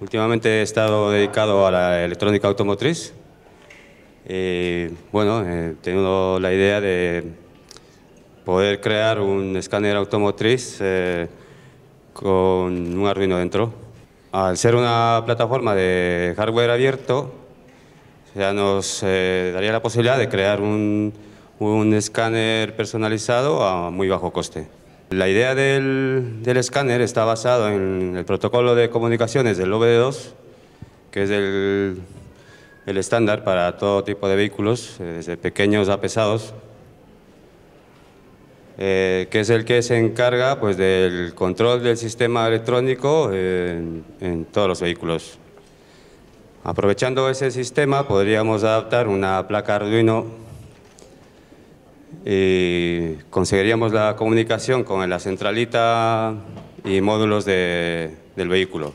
Últimamente he estado dedicado a la electrónica automotriz. y bueno, he tenido la idea de poder crear un escáner automotriz eh, con un Arduino dentro. Al ser una plataforma de hardware abierto, ya nos eh, daría la posibilidad de crear un escáner personalizado a muy bajo coste. La idea del, del escáner está basada en el protocolo de comunicaciones del OBD2, que es el, el estándar para todo tipo de vehículos, eh, desde pequeños a pesados, eh, que es el que se encarga pues, del control del sistema electrónico en, eh, en, todos los vehículos. Aprovechando ese sistema podríamos adaptar una placa Arduino y eh, conseguiríamos la comunicación con la centralita y módulos de, del vehículo.